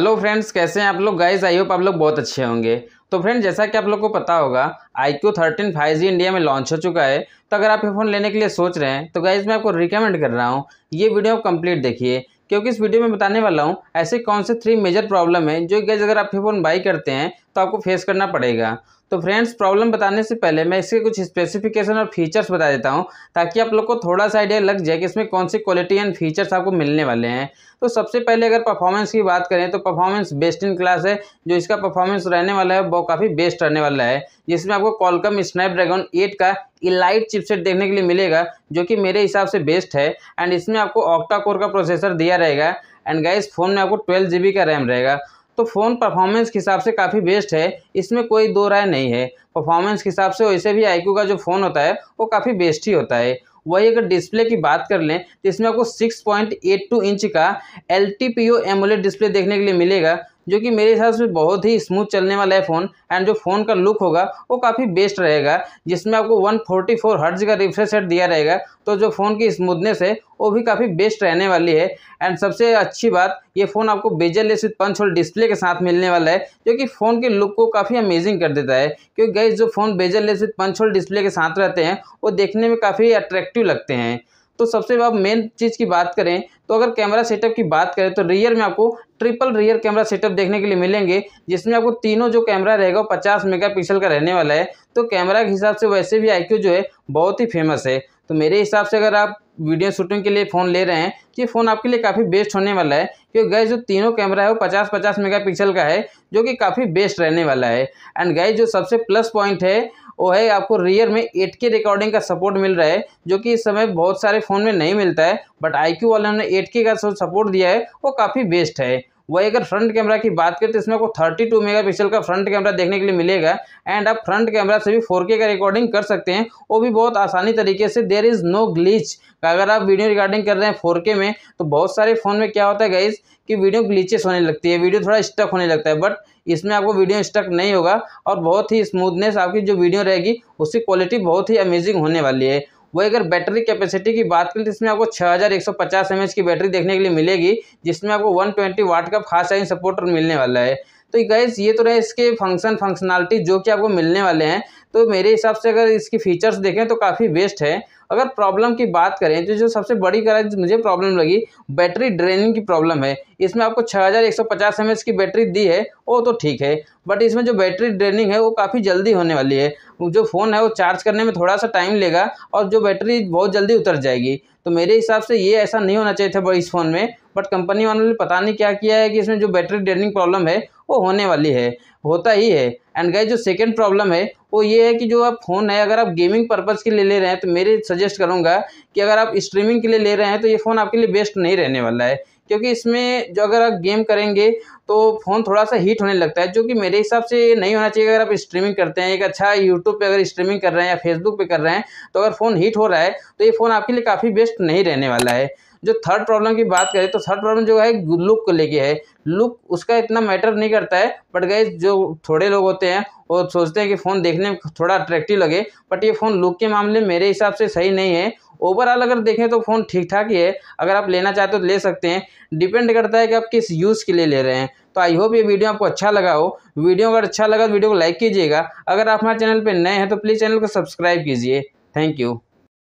hello friends कैसे हैं आप लोग गाइस आई होप आप लोग बहुत अच्छे होंगे तो फ्रेंड जैसा कि आप लोग को पता होगा iQOO thirteen five G India में लॉन्च हो चुका है तो अगर आप ये फ़ोन लेने के लिए सोच रहे हैं तो गाइस मैं आपको रिकमेंड कर रहा हूँ ये वीडियो आप कंप्लीट देखिए क्योंकि इस वीडियो में बताने वाला हूँ ऐसे कौन से थ्री मेजर प्रॉब्लम है जो गैस अगर आप ये फ़ोन बाई करते हैं तो आपको फेस करना पड़ेगा तो फ्रेंड्स प्रॉब्लम बताने से पहले मैं इसके कुछ स्पेसिफिकेशन और फीचर्स बता देता हूँ ताकि आप लोग को थोड़ा सा आइडिया लग जाए कि इसमें कौन सी क्वालिटी एंड फीचर्स आपको मिलने वाले हैं तो सबसे पहले अगर परफॉर्मेंस की बात करें तो परफॉर्मेंस बेस्ट इन क्लास है जो इसका परफॉर्मेंस रहने वाला है वो काफ़ी बेस्ट रहने वाला है जिसमें आपको कॉलकम स्नैपड्रैगन एट का इलाइट चिपसेट देखने के लिए मिलेगा जो कि मेरे हिसाब से बेस्ट है एंड इसमें आपको ऑक्टा कोर का प्रोसेसर दिया रहेगा एंड गाइस फ़ोन में आपको ट्वेल्व जी का रैम रहेगा तो फ़ोन परफॉर्मेंस के हिसाब से काफ़ी बेस्ट है इसमें कोई दो राय नहीं है परफॉर्मेंस के हिसाब से वैसे भी आई का जो फ़ोन होता है वो काफ़ी बेस्ट ही होता है वही अगर डिस्प्ले की बात कर लें तो इसमें आपको 6.82 इंच का L T P O AMOLED display देखने के लिए मिलेगा जो कि मेरे हिसाब से बहुत ही स्मूथ चलने वाला है फ़ोन एंड जो फ़ोन का लुक होगा वो काफ़ी बेस्ट रहेगा जिसमें आपको 144 फोर्टी हर्ज का रिफ्रेश रेट दिया रहेगा तो जो फ़ोन की स्मूथनेस है वो भी काफ़ी बेस्ट रहने वाली है एंड सबसे अच्छी बात ये फ़ोन आपको bezel less with punch hole display के साथ मिलने वाला है जो कि फ़ोन के लुक को काफ़ी अमेजिंग कर देता है क्योंकि गैस जो phone bezel less with punch hole display के साथ रहते हैं वो देखने में काफ़ी अट्रैक्टिव अट्रैक्टिव लगते हैं तो सबसे आप मेन चीज़ की बात करें तो अगर कैमरा सेटअप की बात करें तो रियर में आपको ट्रिपल रियर कैमरा सेटअप देखने के लिए मिलेंगे जिसमें आपको तीनों जो कैमरा रहेगा वो पचास मेगापिक्सल का रहने वाला है तो कैमरा के हिसाब से वैसे भी आई जो है बहुत ही फेमस है तो मेरे हिसाब से अगर आप वीडियो शूटिंग के लिए फ़ोन ले रहे हैं तो ये फ़ोन आपके लिए काफ़ी बेस्ट होने वाला है क्योंकि गए जो तीनों कैमरा है वो पचास पचास मेगापिक्सल का है जो कि काफ़ी बेस्ट रहने वाला है एंड गए जो सबसे प्लस पॉइंट है वो है आपको रियर में एट के रिकॉर्डिंग का सपोर्ट मिल रहा है जो कि इस समय बहुत सारे फ़ोन में नहीं मिलता है बट आई क्यू वाले ने एट के का सपोर्ट दिया है वो काफ़ी बेस्ट है वही अगर फ्रंट कैमरा की बात करें तो इसमें आपको 32 मेगापिक्सल का फ्रंट कैमरा देखने के लिए मिलेगा एंड आप फ्रंट कैमरा से भी फोर का रिकॉर्डिंग कर सकते हैं वो भी बहुत आसानी तरीके से देर इज़ नो ग्लीच अगर आप वीडियो रिकॉर्डिंग कर रहे हैं फोर में तो बहुत सारे फ़ोन में क्या होता है गाइज़ कि वीडियो ग्लीचेस होने लगती है वीडियो थोड़ा स्टक होने लगता है बट इसमें आपको वीडियो स्टक नहीं होगा और बहुत ही स्मूथनेस आपकी जो वीडियो रहेगी उसकी क्वालिटी बहुत ही अमेजिंग होने वाली है वही अगर बैटरी कैपेसिटी की बात करें तो इसमें आपको 6150 हज़ार की बैटरी देखने के लिए मिलेगी जिसमें आपको 120 वाट का फास्ट चार्जिंग सपोर्टर मिलने वाला है तो गैस ये तो रहे इसके फंक्शन फंक्शनलिटी जो कि आपको मिलने वाले हैं तो मेरे हिसाब से अगर इसकी फीचर्स देखें तो काफ़ी बेस्ट है अगर प्रॉब्लम की बात करें तो जो सबसे बड़ी कर मुझे प्रॉब्लम लगी बैटरी ड्रेनिंग की प्रॉब्लम है इसमें आपको 6150 हज़ार की बैटरी दी है वो तो ठीक है बट इसमें जो बैटरी ड्रेनिंग है वो काफ़ी जल्दी होने वाली है जो फ़ोन है वो चार्ज करने में थोड़ा सा टाइम लेगा और जो बैटरी बहुत जल्दी उतर जाएगी तो मेरे हिसाब से ये ऐसा नहीं होना चाहिए था इस फ़ोन में बट कंपनी वालों ने पता नहीं क्या किया है कि इसमें जो बैटरी ड्रेनिंग प्रॉब्लम है वो होने वाली है होता ही है एंड गाइज जो सेकेंड प्रॉब्लम है वो ये है कि जो आप फ़ोन है अगर आप गेमिंग पर्पज़ के लिए ले रहे हैं तो मेरे सजेस्ट करूँगा कि अगर आप स्ट्रीमिंग के लिए ले रहे हैं तो ये फ़ोन आपके लिए बेस्ट नहीं रहने वाला है क्योंकि इसमें जो अगर आप गेम करेंगे तो फ़ोन थोड़ा सा हीट होने लगता है जो कि मेरे हिसाब से ये नहीं होना चाहिए अगर आप स्ट्रीमिंग करते हैं एक अच्छा यूट्यूब पे अगर स्ट्रीमिंग कर रहे हैं या फेसबुक पे कर रहे हैं तो अगर फ़ोन हीट हो रहा है तो ये फ़ोन आपके लिए काफ़ी बेस्ट नहीं रहने वाला है जो थर्ड प्रॉब्लम की बात करें तो थर्ड प्रॉब्लम जो है लुक को लेके है लुक उसका इतना मैटर नहीं करता है बट गए जो थोड़े लोग होते हैं वो सोचते हैं कि फ़ोन देखने में थोड़ा अट्रैक्टिव लगे बट ये फ़ोन लुक के मामले मेरे हिसाब से सही नहीं है ओवरऑल अगर देखें तो फ़ोन ठीक ठाक ही है अगर आप लेना चाहते हो तो ले सकते हैं डिपेंड करता है कि आप किस यूज़ के लिए ले रहे हैं तो आई होप ये वीडियो आपको अच्छा लगा हो वीडियो अगर अच्छा लगा तो वीडियो को लाइक कीजिएगा अगर आप हमारे चैनल पर नए हैं तो प्लीज़ चैनल को सब्सक्राइब कीजिए थैंक यू